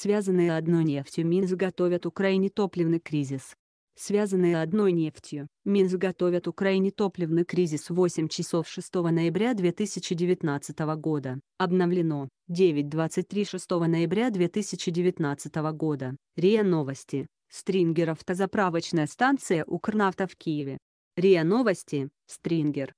Связанные одной нефтью Минск готовят Украине топливный кризис. Связанные одной нефтью, Минск готовят Украине топливный кризис 8 часов 6 ноября 2019 года. Обновлено 9.23 6 ноября 2019 года. РИА Новости. Стрингер автозаправочная станция Укрнафта в Киеве. РИА Новости. Стрингер.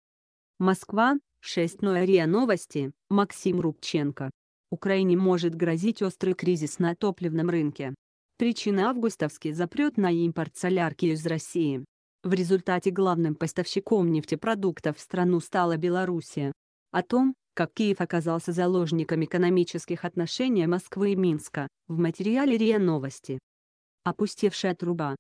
Москва. 6 ноября РИА Новости. Максим Рубченко. Украине может грозить острый кризис на топливном рынке. Причина – августовский запрет на импорт солярки из России. В результате главным поставщиком нефтепродуктов в страну стала Белоруссия. О том, как Киев оказался заложником экономических отношений Москвы и Минска, в материале РИА Новости. Опустевшая труба.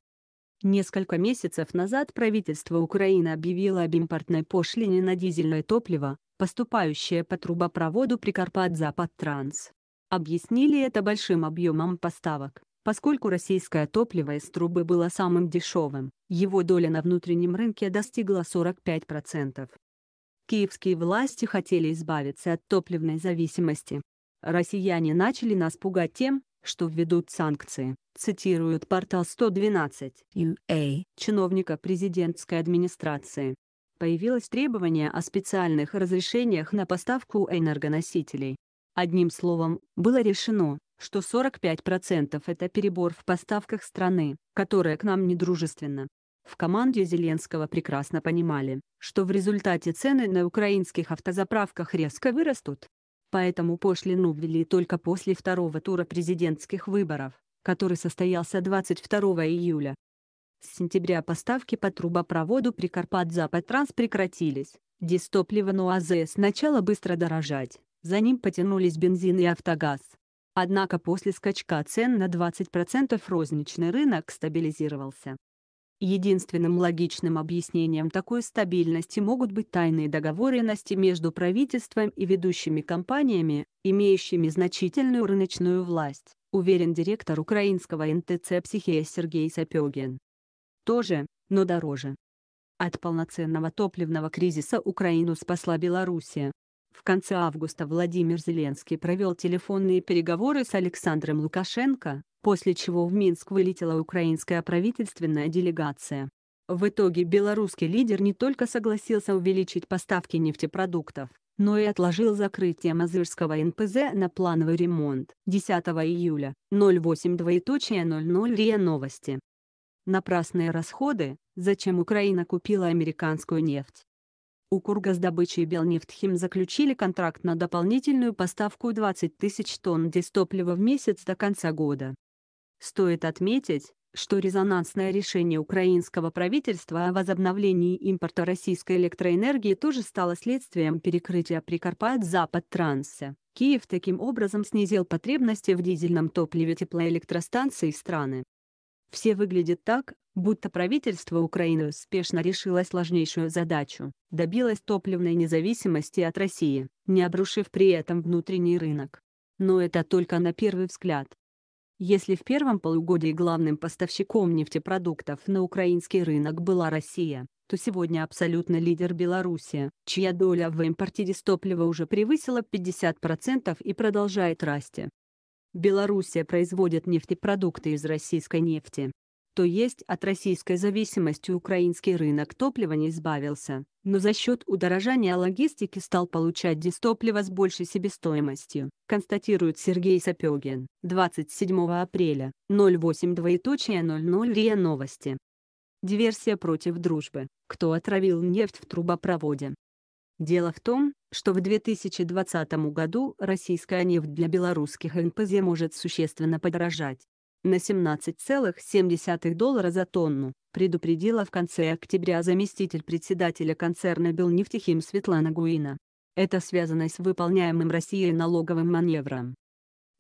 Несколько месяцев назад правительство Украины объявило об импортной пошлине на дизельное топливо, поступающая по трубопроводу Прикарпат-Запад-Транс. Объяснили это большим объемом поставок. Поскольку российское топливо из трубы было самым дешевым, его доля на внутреннем рынке достигла 45%. Киевские власти хотели избавиться от топливной зависимости. Россияне начали нас пугать тем, что введут санкции, цитируют портал 112 UA, чиновника президентской администрации появилось требование о специальных разрешениях на поставку энергоносителей. Одним словом, было решено, что 45% это перебор в поставках страны, которая к нам недружественна. В команде Зеленского прекрасно понимали, что в результате цены на украинских автозаправках резко вырастут. Поэтому пошлину ввели только после второго тура президентских выборов, который состоялся 22 июля. С сентября поставки по трубопроводу при запад транс прекратились. Дистопливо на АЗС начало быстро дорожать, за ним потянулись бензин и автогаз. Однако после скачка цен на 20% розничный рынок стабилизировался. Единственным логичным объяснением такой стабильности могут быть тайные договоренности между правительством и ведущими компаниями, имеющими значительную рыночную власть, уверен директор украинского НТЦ «Психия» Сергей Сапегин. Тоже, но дороже. От полноценного топливного кризиса Украину спасла Белоруссия. В конце августа Владимир Зеленский провел телефонные переговоры с Александром Лукашенко, после чего в Минск вылетела украинская правительственная делегация. В итоге белорусский лидер не только согласился увеличить поставки нефтепродуктов, но и отложил закрытие Мазырского НПЗ на плановый ремонт. 10 июля, 08.00 РИА Новости. Напрасные расходы, зачем Украина купила американскую нефть. У Кургаздобычи и Белнефтхим заключили контракт на дополнительную поставку 20 тысяч тонн дистоплива в месяц до конца года. Стоит отметить, что резонансное решение украинского правительства о возобновлении импорта российской электроэнергии тоже стало следствием перекрытия прикарпат запад транса Киев таким образом снизил потребности в дизельном топливе теплоэлектростанций страны. Все выглядят так, будто правительство Украины успешно решило сложнейшую задачу, добилось топливной независимости от России, не обрушив при этом внутренний рынок. Но это только на первый взгляд. Если в первом полугодии главным поставщиком нефтепродуктов на украинский рынок была Россия, то сегодня абсолютно лидер Беларуси, чья доля в импорте дистоплива уже превысила 50% и продолжает расти. Белоруссия производит нефтепродукты из российской нефти. То есть от российской зависимости украинский рынок топлива не избавился, но за счет удорожания логистики стал получать дистоплива с большей себестоимостью, констатирует Сергей Сапегин, 27 апреля, 08.00 РИА Новости. Диверсия против дружбы. Кто отравил нефть в трубопроводе? Дело в том, что в 2020 году российская нефть для белорусских НПЗ может существенно подорожать на 17,7 доллара за тонну, предупредила в конце октября заместитель председателя концерна «Белнефтехим» Светлана Гуина. Это связано с выполняемым Россией налоговым маневром.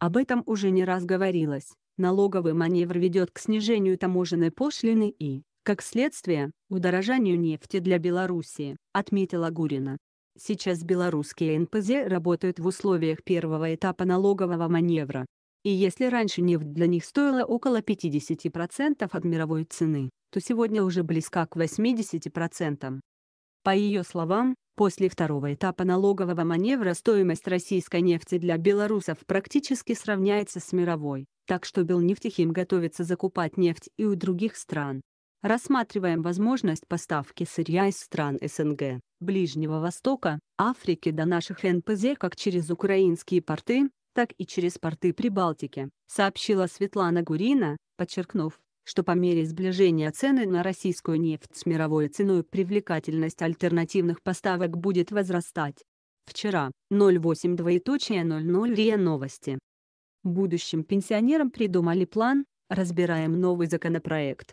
Об этом уже не раз говорилось, налоговый маневр ведет к снижению таможенной пошлины и, как следствие, удорожанию нефти для Белоруссии, отметила Гурина. Сейчас белорусские НПЗ работают в условиях первого этапа налогового маневра. И если раньше нефть для них стоила около 50% от мировой цены, то сегодня уже близка к 80%. По ее словам, после второго этапа налогового маневра стоимость российской нефти для белорусов практически сравняется с мировой, так что Белнефтехим готовится закупать нефть и у других стран. Рассматриваем возможность поставки сырья из стран СНГ, Ближнего Востока, Африки до наших НПЗ как через украинские порты, так и через порты Прибалтики, сообщила Светлана Гурина, подчеркнув, что по мере сближения цены на российскую нефть с мировой ценой привлекательность альтернативных поставок будет возрастать. Вчера, 08.00 РИА Новости. Будущим пенсионерам придумали план, разбираем новый законопроект.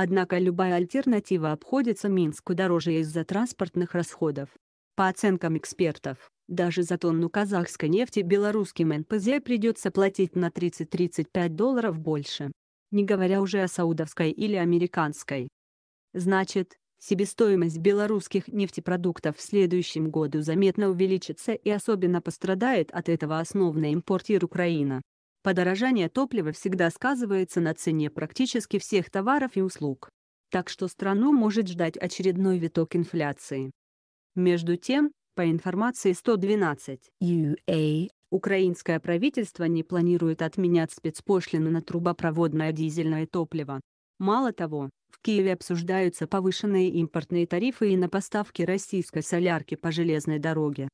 Однако любая альтернатива обходится Минску дороже из-за транспортных расходов. По оценкам экспертов, даже за тонну казахской нефти белорусским НПЗ придется платить на 30-35 долларов больше. Не говоря уже о саудовской или американской. Значит, себестоимость белорусских нефтепродуктов в следующем году заметно увеличится и особенно пострадает от этого основный импортир Украина. Подорожание топлива всегда сказывается на цене практически всех товаров и услуг. Так что страну может ждать очередной виток инфляции. Между тем, по информации 112 UA, украинское правительство не планирует отменять спецпошлину на трубопроводное дизельное топливо. Мало того, в Киеве обсуждаются повышенные импортные тарифы и на поставки российской солярки по железной дороге.